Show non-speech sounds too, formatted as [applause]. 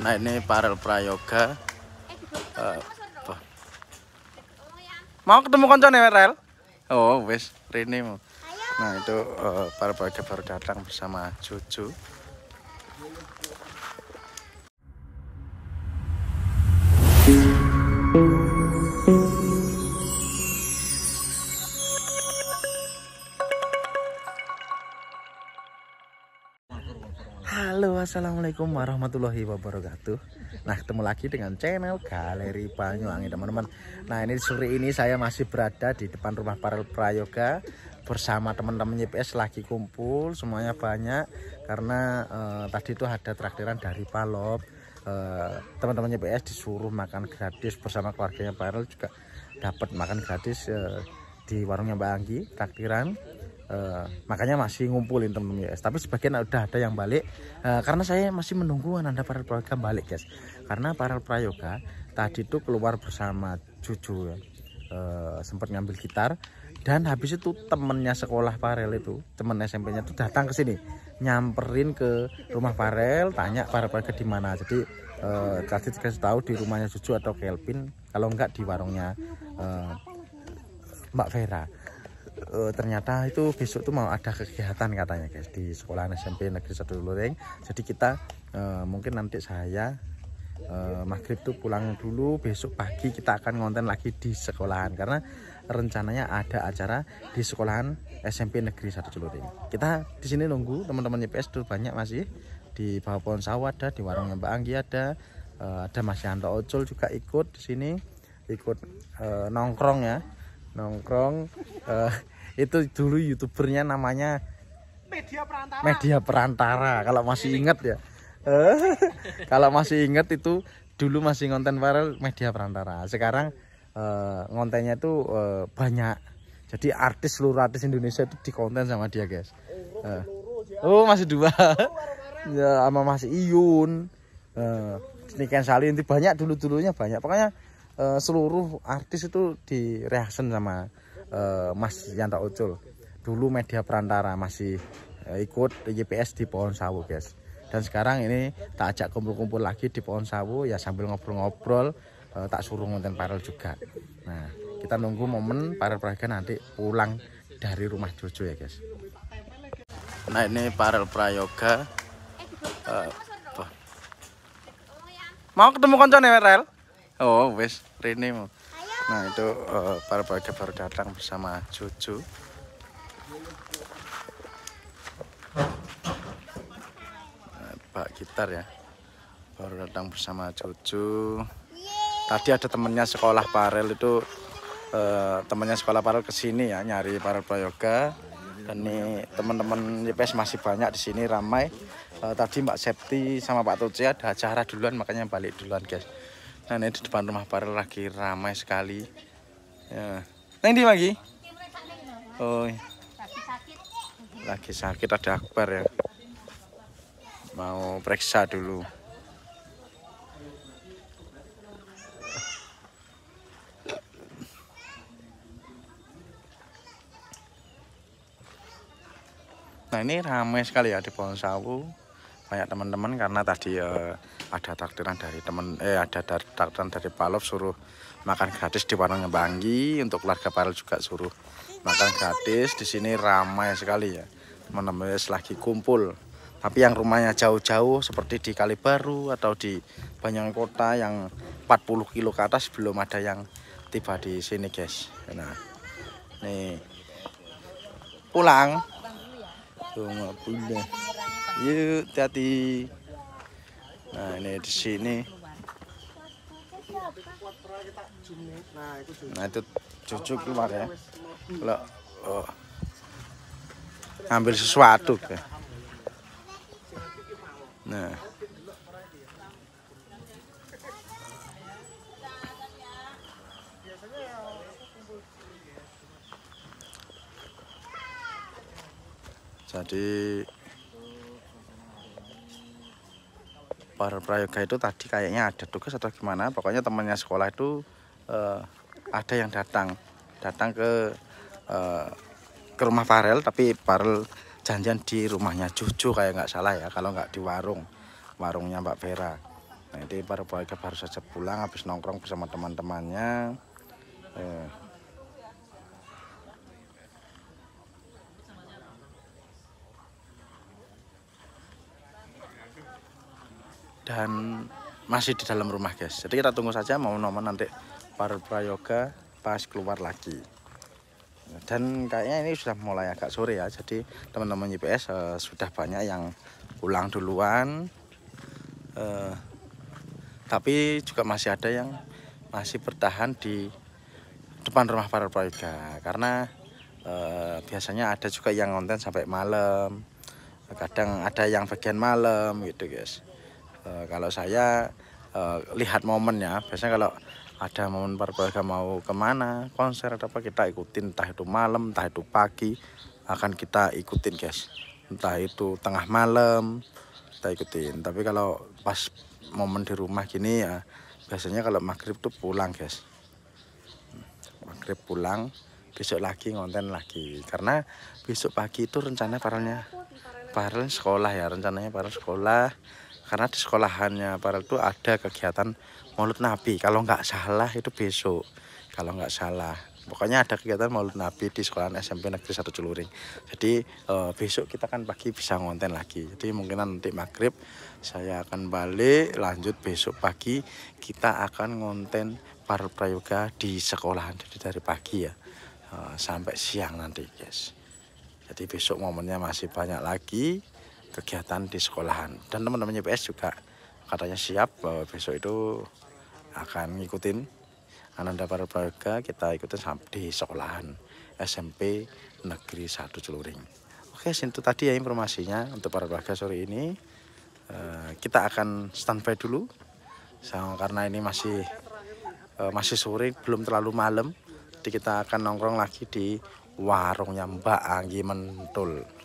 Nah ini Paral Prayoga. Eh, mau ketemu konco nih Oh wes Rini mau. Nah itu eh, Paral Prayoga baru datang bersama cucu. Halo assalamualaikum warahmatullahi wabarakatuh Nah ketemu lagi dengan channel Galeri Banyuwangi teman-teman Nah ini sore ini saya masih berada di depan rumah Parel Prayoga Bersama teman-teman YPS lagi kumpul semuanya banyak Karena eh, tadi itu ada traktiran dari Palop eh, teman-teman eh, YPS disuruh makan gratis bersama keluarganya Parel juga dapat makan gratis eh, di warungnya Mbak Anggi traktiran Uh, makanya masih ngumpulin temen-temen US tapi sebagian udah ada yang balik uh, karena saya masih menunggu Ananda para prayoga balik guys karena para prayoga tadi itu keluar bersama cucu ya. Uh, eh, sempat ngambil gitar dan habis itu temennya sekolah Parel itu temen SMP-nya itu datang ke sini nyamperin ke rumah Parel tanya para prayoga di mana jadi uh, kasih kasih tahu di rumahnya cucu atau Kelvin kalau enggak di warungnya uh, Mbak Vera uh, ternyata itu besok tuh mau ada kegiatan katanya guys di sekolah SMP Negeri Satu Loreng. jadi kita uh, mungkin nanti saya uh, maghrib tuh pulang dulu besok pagi kita akan ngonten lagi di sekolahan karena rencananya ada acara di sekolahan SMP Negeri Satu Celuring kita di sini nunggu teman-teman YPS tuh banyak masih di bawah pohon sawah ada di warungnya Mbak Anggi ada uh, ada Mas Yanto Ocul juga ikut di sini ikut uh, nongkrong ya nongkrong uh, itu dulu youtubernya namanya media perantara media perantara kalau masih ingat ya eh, [laughs] kalau masih ingat itu dulu masih konten viral media perantara sekarang uh, eh, kontennya itu uh, banyak jadi artis seluruh artis Indonesia itu di konten sama dia guys uh. oh masih dua oh, [laughs] ya sama masih Iyun uh, Niken Sali itu banyak dulu dulunya banyak pokoknya uh, seluruh artis itu di sama Mas eh, Mas Yanto Ucul dulu media perantara masih eh, ikut YPS di pohon sawo guys dan sekarang ini tak ajak kumpul-kumpul lagi di pohon sawo ya sambil ngobrol-ngobrol eh, tak suruh ngonten parel juga nah kita nunggu momen parel Praga nanti pulang dari rumah Jojo ya guys nah ini parel Prayoga mau ketemu nih, Rel oh wes Rene mau Nah itu uh, para warga baru datang bersama cucu. Nah, Pak Gitar ya, baru datang bersama cucu. Tadi ada temennya sekolah Parel itu uh, temennya sekolah Parel kesini ya nyari para Prayoga. Dan ini teman-teman YPS masih banyak di sini ramai. Uh, tadi Mbak Septi sama Pak Tuci ada acara duluan makanya balik duluan guys. Nah, ini di depan rumah Parel lagi ramai sekali. Ya. Nah, ini lagi. Oh. Lagi sakit ada Akbar ya. Mau periksa dulu. Nah, ini ramai sekali ya di Pohon Sawu banyak teman-teman karena tadi uh, ada takdiran dari teman eh ada takdiran dari Pak Lof suruh makan gratis di warungnya Banggi untuk keluarga Lof juga suruh makan gratis di sini ramai sekali ya teman-teman lagi kumpul tapi yang rumahnya jauh-jauh seperti di Kalibaru atau di kota yang 40 kilo ke atas belum ada yang tiba di sini guys nah nih pulang Tunggu, pulang Yuk, hati-hati. Nah, ini di sini. Nah, itu cucu keluar ya. Kalau oh, ambil sesuatu. Ya. Nah. Jadi para prayoga itu tadi kayaknya ada tugas atau gimana pokoknya temannya sekolah itu eh, ada yang datang datang ke eh, ke rumah Farel tapi Farel janjian di rumahnya Cucu kayak nggak salah ya kalau nggak di warung warungnya Mbak Vera nanti para prayoga baru saja pulang habis nongkrong bersama teman-temannya eh, dan masih di dalam rumah guys jadi kita tunggu saja mau nomor nanti para prayoga pas keluar lagi dan kayaknya ini sudah mulai agak sore ya jadi teman-teman YPS uh, eh, sudah banyak yang pulang duluan uh, tapi juga masih ada yang masih bertahan di depan rumah para prayoga karena uh, biasanya ada juga yang konten sampai malam kadang ada yang bagian malam gitu guys Eh, kalau saya uh, lihat momennya, biasanya kalau ada momen warga mau kemana konser atau apa kita ikutin entah itu malam entah itu pagi akan kita ikutin guys entah itu tengah malam kita ikutin tapi kalau pas momen di rumah gini ya biasanya kalau maghrib tuh pulang guys maghrib pulang besok lagi ngonten lagi karena besok pagi itu rencana parahnya paralnya sekolah ya rencananya parah sekolah karena di sekolahannya para itu ada kegiatan mulut Nabi kalau nggak salah itu besok kalau nggak salah pokoknya ada kegiatan mulut Nabi di sekolah SMP Negeri Satu Celuring jadi e, besok kita kan pagi bisa ngonten lagi jadi mungkin nanti maghrib saya akan balik lanjut besok pagi kita akan ngonten para Prayoga di sekolahan jadi dari pagi ya e, sampai siang nanti guys jadi besok momennya masih banyak lagi kegiatan di sekolahan dan teman-teman UPS juga katanya siap bahwa besok itu akan ngikutin Ananda Parabaga kita ikutin sampai di sekolahan SMP Negeri 1 Celuring. Oke, itu tadi ya informasinya untuk para warga sore ini. Eh, kita akan standby dulu so, karena ini masih eh, masih sore, belum terlalu malam. Jadi kita akan nongkrong lagi di warungnya Mbak Anggi Mentul.